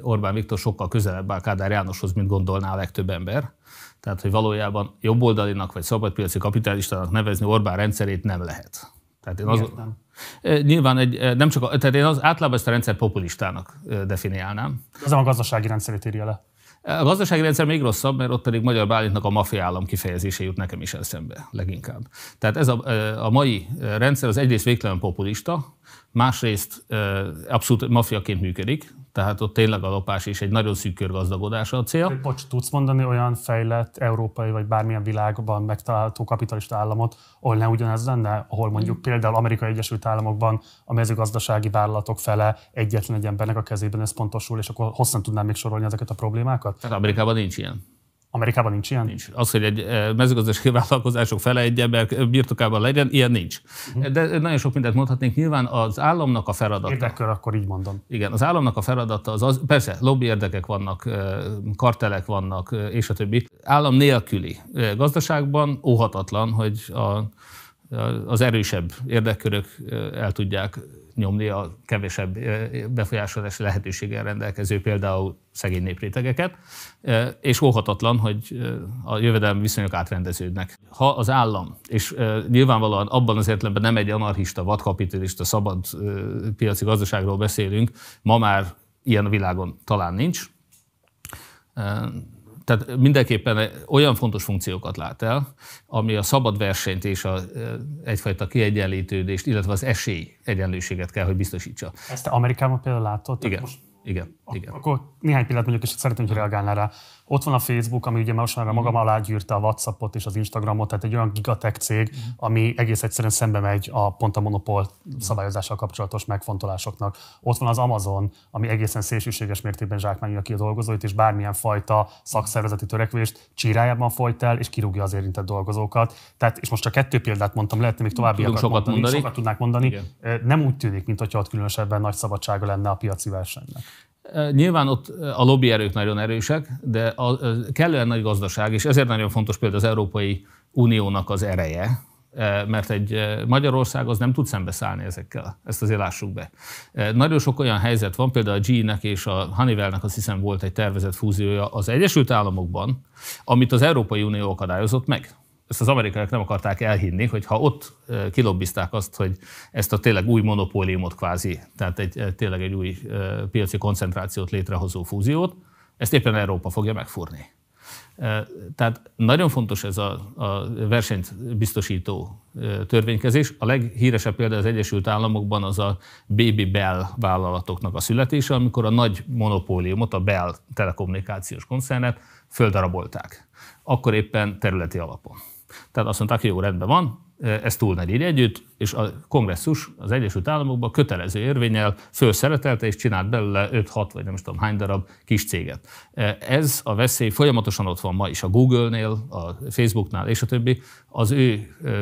Orbán Viktor sokkal közelebb áll Kádár Jánoshoz, mint gondolná a legtöbb ember. Tehát, hogy valójában jobboldalinak vagy szabadpiaci kapitalistának nevezni Orbán rendszerét nem lehet. Tehát én az... nem? Eh, nyilván egy, eh, nem csak, a, tehát én az általában ezt a rendszer populistának eh, definiálnám. Ez a gazdasági rendszerét írja le. A gazdasági rendszer még rosszabb, mert ott pedig Magyar Bálintnak a mafia állam kifejezése jut nekem is eszembe leginkább. Tehát ez a, a mai rendszer az egyrészt végtelen populista, másrészt abszolút mafiaként működik, tehát ott tényleg a lopás és egy nagyon szűk körgazdagodása a cél. Bocs, tudsz mondani olyan fejlett európai vagy bármilyen világban megtalálható kapitalista államot, ahol ne ugyanez lenne, ahol mondjuk mm. például Amerikai Egyesült Államokban a mezőgazdasági vállalatok fele egyetlen egy embernek a kezében pontosul, és akkor hosszan tudnám még sorolni ezeket a problémákat? Tehát Amerikában nincs ilyen. Amerikában nincs ilyen? Nincs. Az, hogy egy eh, mezőgazdasági vállalkozások fele egy ember birtokában legyen, ilyen nincs. Uh-huh. De nagyon sok mindent mondhatnénk. Nyilván az államnak a feladata. Érdekkör, akkor így mondom. Igen, az államnak a feladata az, az persze, lobby érdekek vannak, eh, kartelek vannak, eh, és a többi. Állam nélküli gazdaságban óhatatlan, hogy a az erősebb érdekkörök el tudják nyomni a kevesebb befolyásolási lehetőséggel rendelkező például szegény néprétegeket, és óhatatlan, hogy a jövedelmi viszonyok átrendeződnek. Ha az állam, és nyilvánvalóan abban az értelemben nem egy anarchista, vadkapitalista, szabad piaci gazdaságról beszélünk, ma már ilyen a világon talán nincs, tehát mindenképpen olyan fontos funkciókat lát el, ami a szabad versenyt és a, e, egyfajta kiegyenlítődést, illetve az esély egyenlőséget kell, hogy biztosítsa. Ezt Amerikában például látott? Igen, most igen, igen. Akkor néhány pillanat mondjuk, és szeretném, hogy reagálnál rá. Ott van a Facebook, ami ugye most már mm. magam alá gyűrte a WhatsAppot és az Instagramot, tehát egy olyan gigatech cég, mm. ami egész egyszerűen szembe megy a pont a monopól szabályozással kapcsolatos megfontolásoknak. Ott van az Amazon, ami egészen szélsőséges mértékben zsákmányolja ki a dolgozóit, és bármilyen fajta szakszervezeti törekvést csírájában folyt el, és kirúgja az érintett dolgozókat. Tehát, és most csak kettő példát mondtam, lehetne még további sokat mondani, mondani, sokat tudnák mondani. Igen. Nem úgy tűnik, mint ott különösebben nagy szabadsága lenne a piaci versenynek nyilván ott a lobbyerők nagyon erősek, de a kellően nagy gazdaság, és ezért nagyon fontos például az Európai Uniónak az ereje, mert egy Magyarország az nem tud szembeszállni ezekkel, ezt azért lássuk be. Nagyon sok olyan helyzet van, például a G-nek és a Honeywell-nek azt hiszem volt egy tervezett fúziója az Egyesült Államokban, amit az Európai Unió akadályozott meg ezt az amerikaiak nem akarták elhinni, hogy ha ott kilobbizták azt, hogy ezt a tényleg új monopóliumot kvázi, tehát egy, tényleg egy új piaci koncentrációt létrehozó fúziót, ezt éppen Európa fogja megfúrni. Tehát nagyon fontos ez a, a versenyt biztosító törvénykezés. A leghíresebb példa az Egyesült Államokban az a Baby Bell vállalatoknak a születése, amikor a nagy monopóliumot, a Bell telekommunikációs koncernet földarabolták. Akkor éppen területi alapon. Tehát azt mondták, jó, rendben van, Eh, ez túl nagy így együtt, és a kongresszus az Egyesült Államokban kötelező érvényel fölszeretelte és csinált belőle 5-6 vagy nem is tudom hány darab kis céget. Eh, ez a veszély folyamatosan ott van ma is a Google-nél, a Facebooknál és a többi. Az ő eh,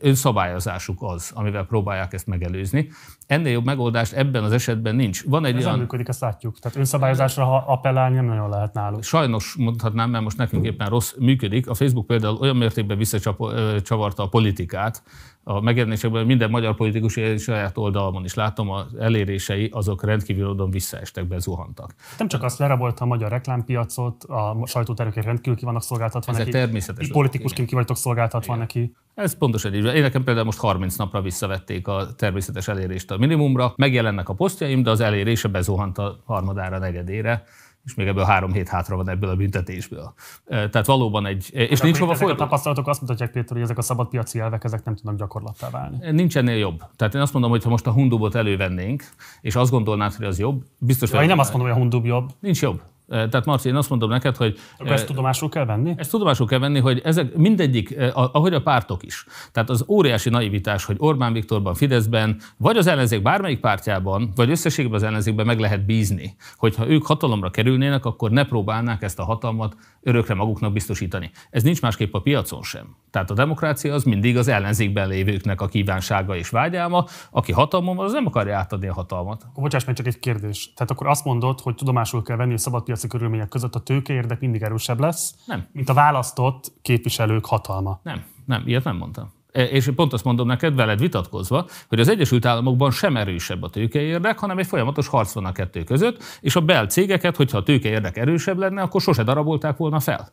önszabályozásuk az, amivel próbálják ezt megelőzni. Ennél jobb megoldást ebben az esetben nincs. Van egy Ez olyan... nem működik, ezt látjuk. Tehát önszabályozásra ha appellálni nem nagyon lehet náluk. Sajnos mondhatnám, mert most nekünk éppen rossz működik. A Facebook például olyan mértékben visszacsavarta a politikát, politikát. A megjelenésekben minden magyar politikus egy saját oldalon is látom, az elérései azok rendkívül odon visszaestek, bezuhantak. Nem csak azt lerabolta a magyar reklámpiacot, a sajtótermékek rendkívül ki vannak szolgáltatva Ez neki. természetes. Politikusként ki vagytok szolgáltatva Igen. neki. Ez pontosan így. Én nekem például most 30 napra visszavették a természetes elérést a minimumra. Megjelennek a posztjaim, de az elérése bezuhant a harmadára, negyedére és még ebből három hét hátra van ebből a büntetésből. Tehát valóban egy... És de nincs hova folytatni. A tapasztalatok azt mutatják, Péter, hogy ezek a szabadpiaci elvek, ezek nem tudnak gyakorlattá válni. Nincs ennél jobb. Tehát én azt mondom, hogy ha most a hundubot elővennénk, és azt gondolnád, hogy az jobb, biztos... Ja, én nem azt mondom, hogy a hundub jobb. Nincs jobb. Tehát Marci, én azt mondom neked, hogy... Akkor ezt tudomásul kell venni? Ezt tudomásul kell venni, hogy ezek mindegyik, ahogy a pártok is. Tehát az óriási naivitás, hogy Orbán Viktorban, Fideszben, vagy az ellenzék bármelyik pártjában, vagy összességben az ellenzékben meg lehet bízni, hogyha ők hatalomra kerülnének, akkor ne próbálnák ezt a hatalmat örökre maguknak biztosítani. Ez nincs másképp a piacon sem. Tehát a demokrácia az mindig az ellenzékben lévőknek a kívánsága és vágyáma. Aki hatalmon van, az nem akarja átadni a hatalmat. bocsáss csak egy kérdés. Tehát akkor azt mondod, hogy tudomásul kell venni hogy szabad piaci körülmények között a tőkeérdek mindig erősebb lesz, nem. mint a választott képviselők hatalma. Nem, nem, ilyet nem mondtam. E, és pont azt mondom neked, veled vitatkozva, hogy az Egyesült Államokban sem erősebb a tőkeérdek, hanem egy folyamatos harc van a kettő között, és a bel cégeket, hogyha a tőkeérdek erősebb lenne, akkor sose darabolták volna fel.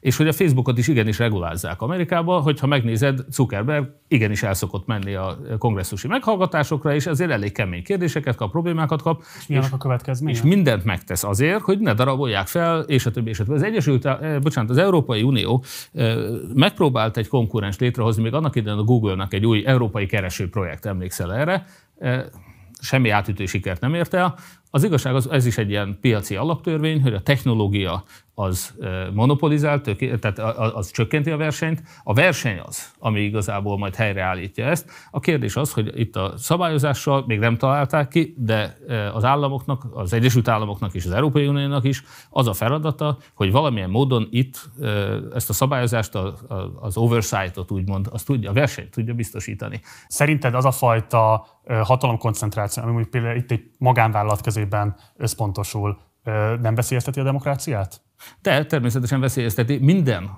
És hogy a Facebookot is igenis regulázzák Amerikában, hogyha megnézed, Zuckerberg igenis el szokott menni a kongresszusi meghallgatásokra, és ezért elég kemény kérdéseket kap, problémákat kap. És mi és, a következmények? És mindent megtesz azért, hogy ne darabolják fel, és a többi, és a többi. Az Egyesült, eh, bocsánat, az Európai Unió eh, megpróbált egy konkurens létrehozni, még annak idején a Google-nak egy új európai kereső projekt, emlékszel erre, eh, semmi átütő sikert nem ért el. Az igazság az, ez is egy ilyen piaci alaptörvény, hogy a technológia az monopolizál, tehát az csökkenti a versenyt. A verseny az, ami igazából majd helyreállítja ezt. A kérdés az, hogy itt a szabályozással még nem találták ki, de az államoknak, az Egyesült Államoknak és az Európai Uniónak is az a feladata, hogy valamilyen módon itt ezt a szabályozást, az oversight-ot úgymond, azt tudja, a versenyt tudja biztosítani. Szerinted az a fajta hatalomkoncentráció, ami mondjuk például itt egy magánvállalat kezében összpontosul, nem veszélyezteti a demokráciát? De természetesen veszélyezteti, minden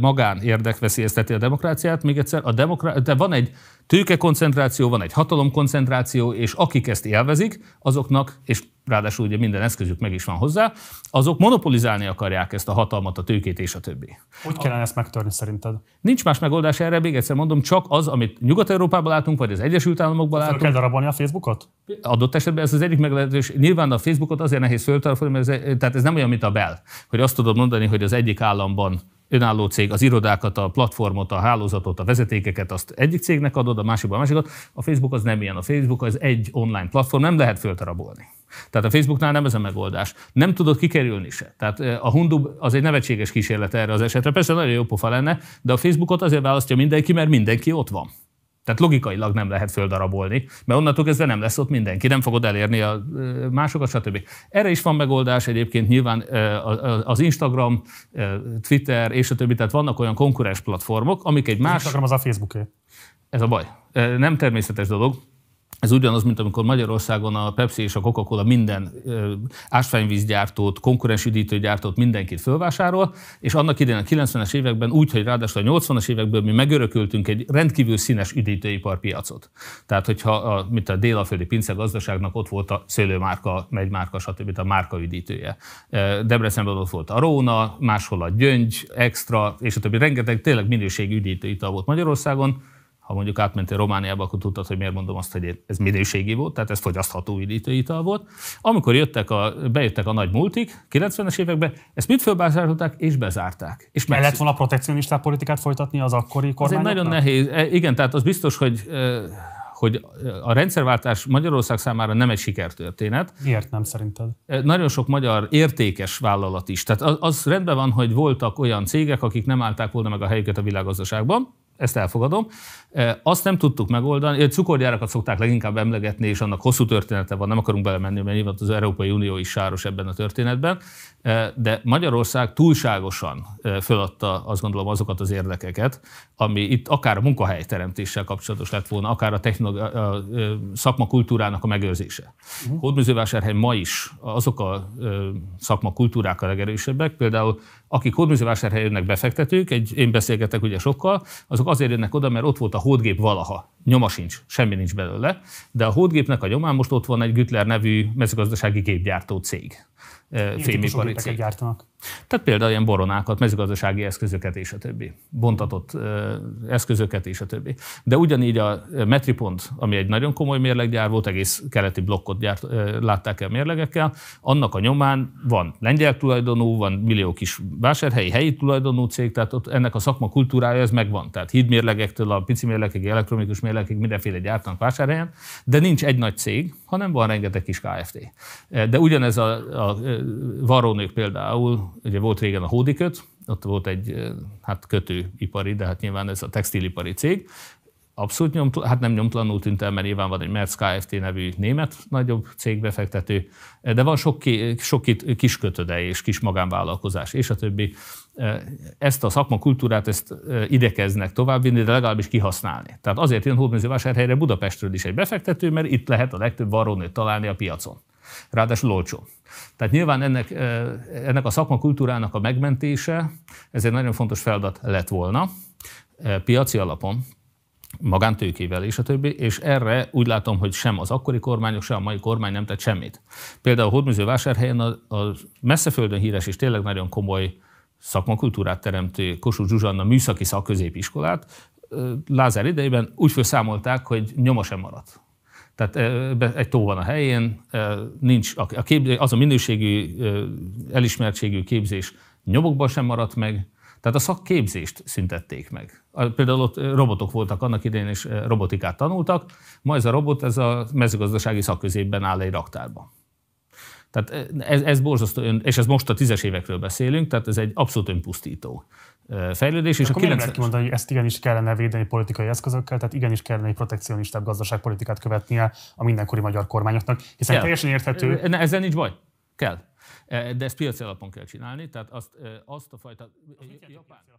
magán érdek veszélyezteti a demokráciát. Még egyszer, a demokrá... de van egy tőkekoncentráció, van egy hatalomkoncentráció, és akik ezt élvezik, azoknak, és ráadásul ugye minden eszközük meg is van hozzá, azok monopolizálni akarják ezt a hatalmat, a tőkét és a többi. Hogy kellene ezt megtörni szerinted? Nincs más megoldás erre, még egyszer mondom, csak az, amit Nyugat-Európában látunk, vagy az Egyesült Államokban látunk. Föl kell darabolni a Facebookot? Adott esetben ez az egyik meglehetős. Nyilván a Facebookot azért nehéz föltarabolni, mert ez, tehát ez nem olyan, mint a Bell, hogy azt tudod mondani, hogy az egyik államban önálló cég, az irodákat, a platformot, a hálózatot, a vezetékeket, azt egyik cégnek adod, a másikban a másikat. A Facebook az nem ilyen. A Facebook az egy online platform, nem lehet föltarabolni. Tehát a Facebooknál nem ez a megoldás. Nem tudod kikerülni se. Tehát eh, a Hundub az egy nevetséges kísérlet erre az esetre. Persze nagyon jó pofa lenne, de a Facebookot azért választja mindenki, mert mindenki ott van. Tehát logikailag nem lehet földarabolni, mert onnantól kezdve nem lesz ott mindenki, nem fogod elérni a másokat, stb. Erre is van megoldás egyébként nyilván az Instagram, Twitter és a többi, tehát vannak olyan konkurens platformok, amik egy más... Az Instagram az a Facebooké. Ez a baj. Nem természetes dolog. Ez ugyanaz, mint amikor Magyarországon a Pepsi és a Coca-Cola minden ásványvízgyártót, konkurens üdítőgyártót mindenkit fölvásárol, és annak idején a 90-es években úgy, hogy ráadásul a 80-as évekből mi megörököltünk egy rendkívül színes üdítőiparpiacot. Tehát, hogyha a, mint a délaföldi pince gazdaságnak ott volt a szőlőmárka, megymárka, stb. a márka üdítője. Debrecenben ott volt a Róna, máshol a Gyöngy, Extra, és a többi. Rengeteg tényleg minőségi üdítőital volt Magyarországon, ha mondjuk átmentél Romániába, akkor tudtad, hogy miért mondom azt, hogy ez minőségi volt, tehát ez fogyasztható üdítőital volt. Amikor jöttek a, bejöttek a nagy multik, 90-es években, ezt mit fölbázárolták és bezárták. És meg lehet volna protekcionista politikát folytatni az akkori kormányoknak? Ez nagyon nehéz. E, igen, tehát az biztos, hogy e, hogy a rendszerváltás Magyarország számára nem egy sikertörténet. Miért nem szerinted? E, nagyon sok magyar értékes vállalat is. Tehát az, az rendben van, hogy voltak olyan cégek, akik nem állták volna meg a helyüket a világgazdaságban, ezt elfogadom. Azt nem tudtuk megoldani, cukorgyárakat szokták leginkább emlegetni, és annak hosszú története van, nem akarunk belemenni, mert nyilván az Európai Unió is sáros ebben a történetben, de Magyarország túlságosan föladta azt gondolom azokat az érdekeket, ami itt akár a munkahelyteremtéssel kapcsolatos lett volna, akár a, technolo- a szakmakultúrának a megőrzése. Uh-huh. Hódműzővásárhely ma is azok a szakmakultúrák a legerősebbek, például akik Hódműzővásárhely jönnek befektetők, egy, én beszélgetek ugye sokkal, azok azok azért jönnek oda, mert ott volt a hódgép valaha. Nyoma sincs, semmi nincs belőle, de a hódgépnek a nyomán most ott van egy Gütler nevű mezőgazdasági gépgyártó cég. E, fémipari cég. gyártanak? Tehát például ilyen boronákat, mezőgazdasági eszközöket és a többi, bontatott eszközöket és a többi. De ugyanígy a Metripont, ami egy nagyon komoly mérleggyár volt, egész keleti blokkot gyárt, látták el mérlegekkel, annak a nyomán van lengyel tulajdonú, van millió kis vásárhelyi, helyi tulajdonú cég, tehát ott ennek a szakma kultúrája ez megvan. Tehát hídmérlegektől a pici mérlegekig, elektronikus mérlegekig mindenféle gyártanak vásárhelyen, de nincs egy nagy cég, hanem van rengeteg kis KFT. De ugyanez a, a varrónők például, ugye volt régen a Hódiköt, ott volt egy hát kötőipari, de hát nyilván ez a textilipari cég, abszolút nyomt, hát nem nyomtlanul tűnt el, mert nyilván van egy Merz Kft. nevű német nagyobb cégbefektető, de van sok, ki, sok kis kötöde és kis magánvállalkozás, és a többi. Ezt a szakmakultúrát ezt idekeznek továbbvinni, de legalábbis kihasználni. Tehát azért jön Hódműző vásárhelyre Budapestről is egy befektető, mert itt lehet a legtöbb varrónőt találni a piacon. Ráadásul olcsó. Tehát nyilván ennek, ennek a szakmakultúrának a megmentése, ez egy nagyon fontos feladat lett volna, piaci alapon, magántőkével és a többi, és erre úgy látom, hogy sem az akkori kormányok, sem a mai kormány nem tett semmit. Például a Hódműző vásárhelyen a, a messzeföldön híres és tényleg nagyon komoly szakmakultúrát teremtő Kossuth Zsuzsanna műszaki szakközépiskolát Lázár idejében úgy felszámolták, hogy nyoma sem maradt tehát egy tó van a helyén, nincs a kép, az a minőségű, elismertségű képzés nyomokban sem maradt meg, tehát a szakképzést szüntették meg. Például ott robotok voltak annak idején, és robotikát tanultak, ma ez a robot ez a mezőgazdasági szakközépben áll egy raktárban. Tehát eh, ez, ez borzasztó, ön, és ez most a tízes évekről beszélünk, tehát ez egy abszolút önpusztító eh, fejlődés. És Akkor a 90... mondani, hogy ezt igenis kellene védeni politikai eszközökkel, tehát igenis kellene egy protekcionistább gazdaságpolitikát követnie a mindenkori magyar kormányoknak, hiszen kell. teljesen érthető. Eh, ne, ezzel nincs baj. Kell. De ezt piaci alapon kell csinálni, tehát azt, azt a fajta... Japán...